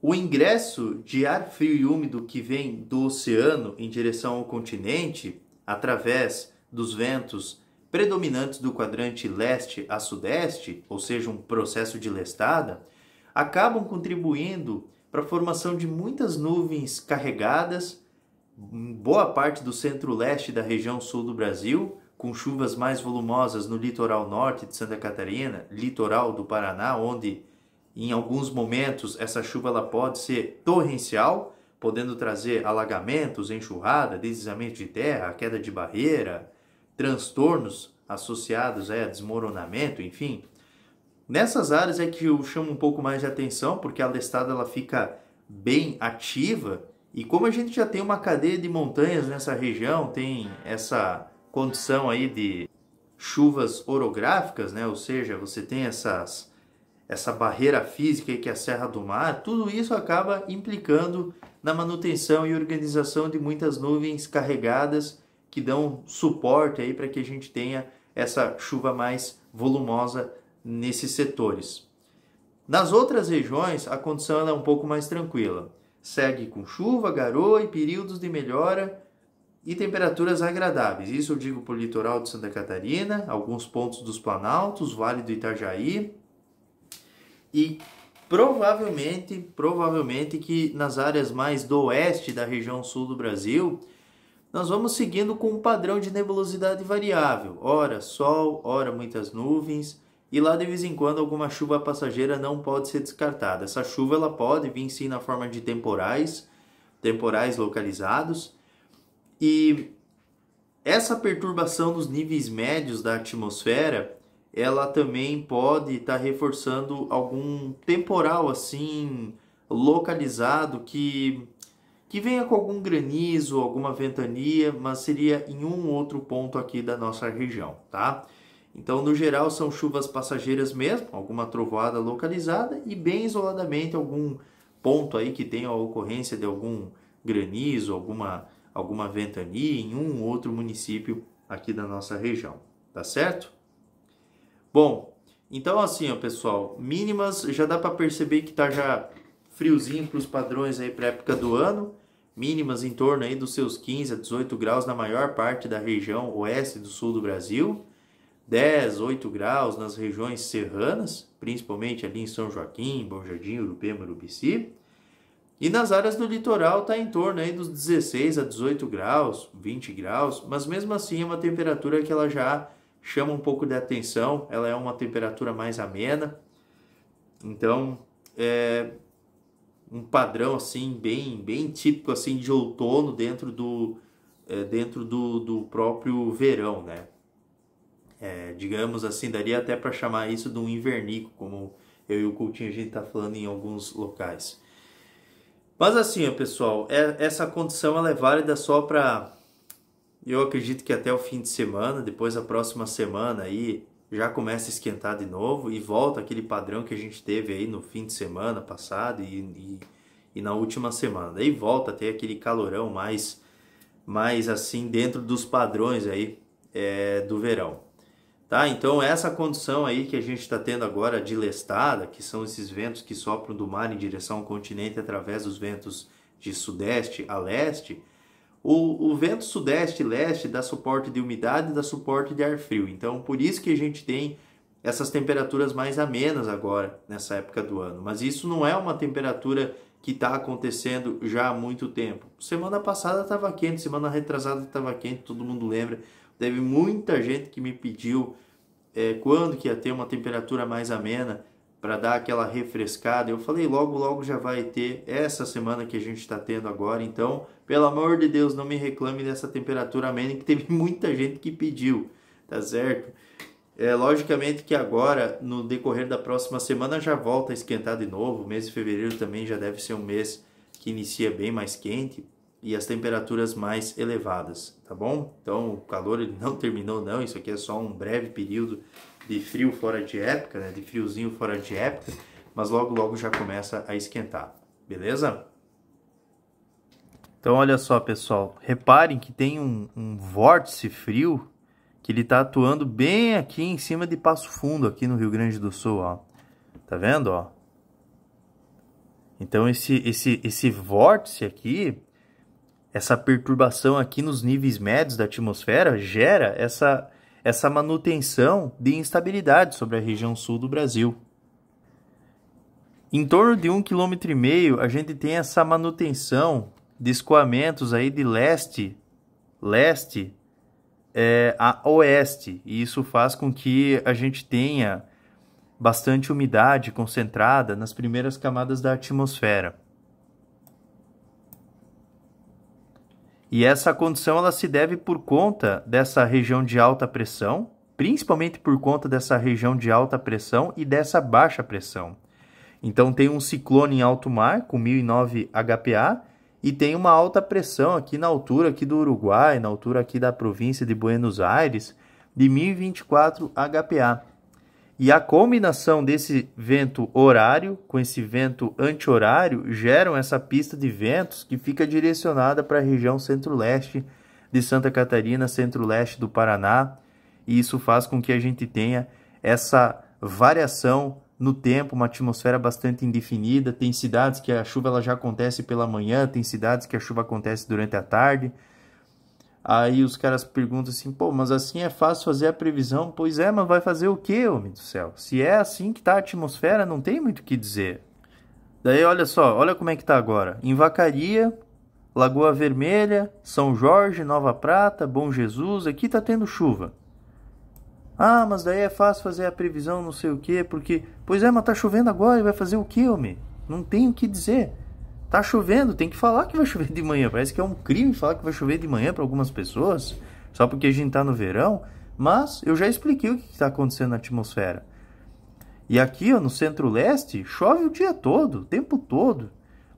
O ingresso de ar frio e úmido que vem do oceano em direção ao continente, através dos ventos predominantes do quadrante leste a sudeste, ou seja, um processo de lestada, acabam contribuindo para a formação de muitas nuvens carregadas em boa parte do centro-leste da região sul do Brasil, com chuvas mais volumosas no litoral norte de Santa Catarina, litoral do Paraná, onde em alguns momentos, essa chuva ela pode ser torrencial, podendo trazer alagamentos, enxurrada, deslizamento de terra, queda de barreira, transtornos associados é, a desmoronamento, enfim. Nessas áreas é que eu chamo um pouco mais de atenção, porque a lestada ela fica bem ativa e como a gente já tem uma cadeia de montanhas nessa região, tem essa condição aí de chuvas orográficas, né? Ou seja, você tem essas essa barreira física que é a Serra do Mar, tudo isso acaba implicando na manutenção e organização de muitas nuvens carregadas que dão suporte aí para que a gente tenha essa chuva mais volumosa nesses setores. Nas outras regiões, a condição é um pouco mais tranquila. Segue com chuva, garoa e períodos de melhora e temperaturas agradáveis. Isso eu digo para o litoral de Santa Catarina, alguns pontos dos planaltos, Vale do Itajaí, e provavelmente, provavelmente que nas áreas mais do oeste da região sul do Brasil, nós vamos seguindo com um padrão de nebulosidade variável, ora sol, ora muitas nuvens, e lá de vez em quando alguma chuva passageira não pode ser descartada. Essa chuva ela pode vir sim na forma de temporais, temporais localizados, e essa perturbação dos níveis médios da atmosfera ela também pode estar tá reforçando algum temporal assim localizado que que venha com algum granizo, alguma ventania, mas seria em um outro ponto aqui da nossa região, tá? Então, no geral, são chuvas passageiras mesmo, alguma trovoada localizada e bem isoladamente algum ponto aí que tenha a ocorrência de algum granizo, alguma alguma ventania em um outro município aqui da nossa região, tá certo? Bom, então assim, ó, pessoal, mínimas já dá para perceber que tá já friozinho para os padrões aí para época do ano. Mínimas em torno aí dos seus 15 a 18 graus na maior parte da região oeste e do sul do Brasil. 10, 8 graus nas regiões serranas, principalmente ali em São Joaquim, Bom Jardim, Urupema, Urubici. E nas áreas do litoral está em torno aí dos 16 a 18 graus, 20 graus, mas mesmo assim é uma temperatura que ela já chama um pouco de atenção, ela é uma temperatura mais amena. Então, é um padrão assim bem bem típico assim de outono dentro do é, dentro do, do próprio verão, né? É, digamos assim, daria até para chamar isso de um invernico, como eu e o Coutinho a gente está falando em alguns locais. Mas assim, ó, pessoal, é, essa condição ela é válida só para eu acredito que até o fim de semana, depois a próxima semana aí, já começa a esquentar de novo e volta aquele padrão que a gente teve aí no fim de semana passado e, e, e na última semana. Daí volta a ter aquele calorão mais, mais assim dentro dos padrões aí é, do verão. Tá? Então essa condição aí que a gente está tendo agora de lestada, que são esses ventos que sopram do mar em direção ao continente através dos ventos de sudeste a leste, o, o vento sudeste e leste dá suporte de umidade e dá suporte de ar frio. Então, por isso que a gente tem essas temperaturas mais amenas agora, nessa época do ano. Mas isso não é uma temperatura que está acontecendo já há muito tempo. Semana passada estava quente, semana retrasada estava quente, todo mundo lembra. Teve muita gente que me pediu é, quando que ia ter uma temperatura mais amena para dar aquela refrescada. Eu falei, logo, logo já vai ter essa semana que a gente está tendo agora. Então, pelo amor de Deus, não me reclame dessa temperatura amena que teve muita gente que pediu, tá certo? É, logicamente que agora, no decorrer da próxima semana, já volta a esquentar de novo. O mês de fevereiro também já deve ser um mês que inicia bem mais quente, e as temperaturas mais elevadas, tá bom? Então o calor ele não terminou não, isso aqui é só um breve período de frio fora de época, né? De friozinho fora de época, mas logo logo já começa a esquentar, beleza? Então olha só pessoal, reparem que tem um, um vórtice frio que ele está atuando bem aqui em cima de Passo Fundo, aqui no Rio Grande do Sul, ó. Tá vendo, ó? Então esse, esse, esse vórtice aqui, essa perturbação aqui nos níveis médios da atmosfera gera essa, essa manutenção de instabilidade sobre a região sul do Brasil. Em torno de um quilômetro e meio, a gente tem essa manutenção de escoamentos aí de leste, leste é, a oeste, e isso faz com que a gente tenha bastante umidade concentrada nas primeiras camadas da atmosfera. E essa condição ela se deve por conta dessa região de alta pressão, principalmente por conta dessa região de alta pressão e dessa baixa pressão. Então tem um ciclone em alto mar com 1009 HPA e tem uma alta pressão aqui na altura aqui do Uruguai, na altura aqui da província de Buenos Aires, de 1024 HPA. E a combinação desse vento horário com esse vento anti-horário geram essa pista de ventos que fica direcionada para a região centro-leste de Santa Catarina, centro-leste do Paraná, e isso faz com que a gente tenha essa variação no tempo, uma atmosfera bastante indefinida. Tem cidades que a chuva ela já acontece pela manhã, tem cidades que a chuva acontece durante a tarde. Aí os caras perguntam assim, pô, mas assim é fácil fazer a previsão? Pois é, mas vai fazer o que, homem do céu? Se é assim que tá a atmosfera, não tem muito o que dizer. Daí olha só, olha como é que tá agora. Em Vacaria, Lagoa Vermelha, São Jorge, Nova Prata, Bom Jesus, aqui tá tendo chuva. Ah, mas daí é fácil fazer a previsão, não sei o quê, porque. Pois é, mas tá chovendo agora e vai fazer o quê, homem? Não tem o que dizer. Tá chovendo, tem que falar que vai chover de manhã. Parece que é um crime falar que vai chover de manhã para algumas pessoas, só porque a gente tá no verão. Mas eu já expliquei o que está acontecendo na atmosfera. E aqui, ó, no centro-leste, chove o dia todo, o tempo todo.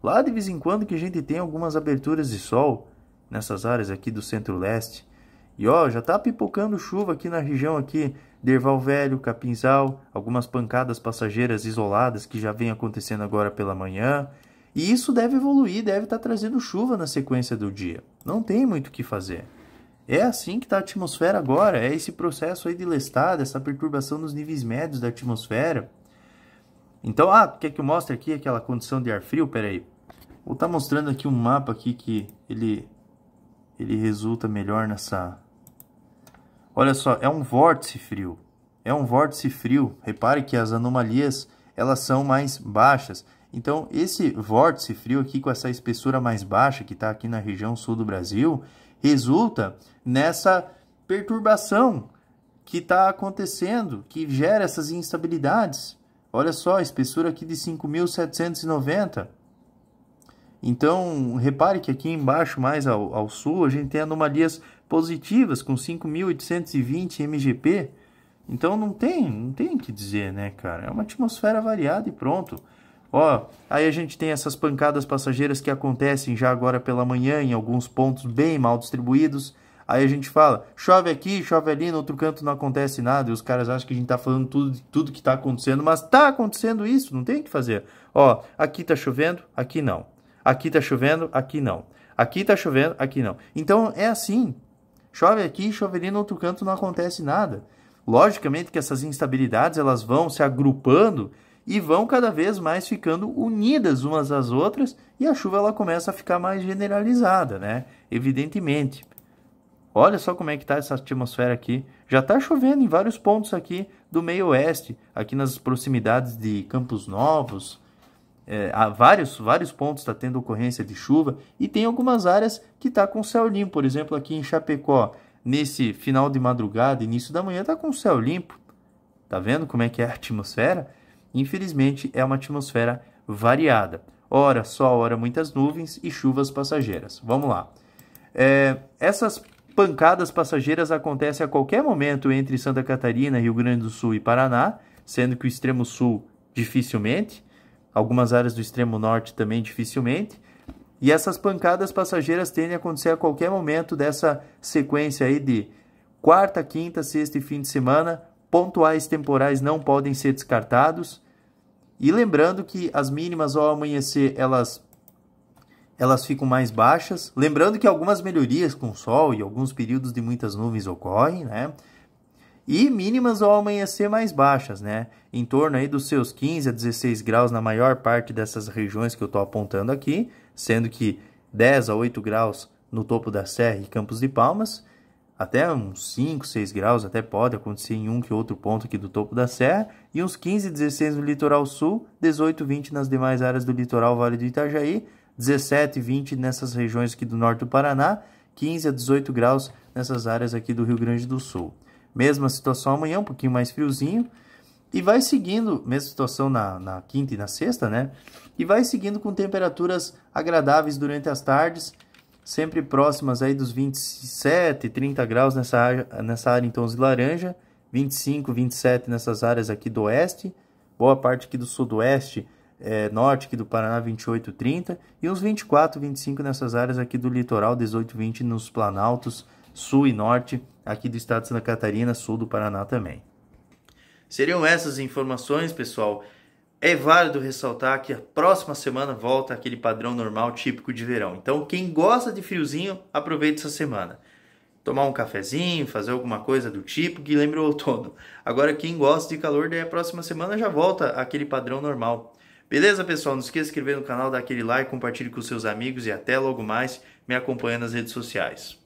Lá de vez em quando que a gente tem algumas aberturas de sol nessas áreas aqui do centro-leste. E ó, já tá pipocando chuva aqui na região aqui, Derval Velho, Capinzal, algumas pancadas passageiras isoladas que já vem acontecendo agora pela manhã. E isso deve evoluir, deve estar tá trazendo chuva na sequência do dia. Não tem muito o que fazer. É assim que está a atmosfera agora, é esse processo aí de lestado, essa perturbação nos níveis médios da atmosfera. Então, ah, quer que eu mostre aqui aquela condição de ar frio? Peraí, vou estar tá mostrando aqui um mapa aqui que ele, ele resulta melhor nessa... Olha só, é um vórtice frio, é um vórtice frio. Repare que as anomalias, elas são mais baixas. Então, esse vórtice frio aqui com essa espessura mais baixa que está aqui na região sul do Brasil, resulta nessa perturbação que está acontecendo, que gera essas instabilidades. Olha só, a espessura aqui de 5.790. Então, repare que aqui embaixo, mais ao, ao sul, a gente tem anomalias positivas com 5.820 MGP. Então, não tem, não tem o que dizer, né, cara? É uma atmosfera variada e pronto. Ó, aí a gente tem essas pancadas passageiras que acontecem já agora pela manhã em alguns pontos bem mal distribuídos. Aí a gente fala, chove aqui, chove ali, no outro canto não acontece nada. E os caras acham que a gente tá falando tudo, tudo que tá acontecendo, mas tá acontecendo isso, não tem o que fazer. Ó, aqui tá chovendo, aqui não. Aqui tá chovendo, aqui não. Aqui tá chovendo, aqui não. Então é assim. Chove aqui, chove ali, no outro canto não acontece nada. Logicamente que essas instabilidades elas vão se agrupando e vão cada vez mais ficando unidas umas às outras e a chuva ela começa a ficar mais generalizada, né? Evidentemente. Olha só como é que está essa atmosfera aqui. Já está chovendo em vários pontos aqui do meio oeste, aqui nas proximidades de Campos Novos. É, há vários, vários pontos está tendo ocorrência de chuva e tem algumas áreas que está com céu limpo. Por exemplo, aqui em Chapecó, nesse final de madrugada, início da manhã, está com céu limpo. Tá vendo como é que é a atmosfera? Infelizmente, é uma atmosfera variada. Ora sol, ora muitas nuvens e chuvas passageiras. Vamos lá. É, essas pancadas passageiras acontecem a qualquer momento entre Santa Catarina, Rio Grande do Sul e Paraná, sendo que o extremo sul dificilmente, algumas áreas do extremo norte também dificilmente. E essas pancadas passageiras tendem a acontecer a qualquer momento dessa sequência aí de quarta, quinta, sexta e fim de semana, pontuais temporais não podem ser descartados. E lembrando que as mínimas ao amanhecer elas elas ficam mais baixas. Lembrando que algumas melhorias com o sol e alguns períodos de muitas nuvens ocorrem, né? E mínimas ao amanhecer mais baixas, né? Em torno aí dos seus 15 a 16 graus na maior parte dessas regiões que eu estou apontando aqui, sendo que 10 a 8 graus no topo da serra e Campos de Palmas até uns 5, 6 graus, até pode acontecer em um que outro ponto aqui do topo da serra, e uns 15, 16 no litoral sul, 18, 20 nas demais áreas do litoral Vale do Itajaí, 17, 20 nessas regiões aqui do norte do Paraná, 15 a 18 graus nessas áreas aqui do Rio Grande do Sul. Mesma situação amanhã, um pouquinho mais friozinho, e vai seguindo, mesma situação na, na quinta e na sexta, né? E vai seguindo com temperaturas agradáveis durante as tardes, sempre próximas aí dos 27, 30 graus nessa área, nessa área em então, tons de laranja, 25, 27 nessas áreas aqui do oeste, boa parte aqui do sudoeste, é, norte aqui do Paraná 28, 30 e uns 24, 25 nessas áreas aqui do litoral, 18, 20 nos planaltos sul e norte aqui do estado de Santa Catarina, sul do Paraná também. Seriam essas informações, pessoal. É válido ressaltar que a próxima semana volta aquele padrão normal típico de verão. Então, quem gosta de friozinho, aproveita essa semana. Tomar um cafezinho, fazer alguma coisa do tipo que lembre o outono. Agora, quem gosta de calor, daí a próxima semana já volta aquele padrão normal. Beleza, pessoal? Não esqueça de se inscrever no canal, dar aquele like, compartilhe com seus amigos e até logo mais. Me acompanha nas redes sociais.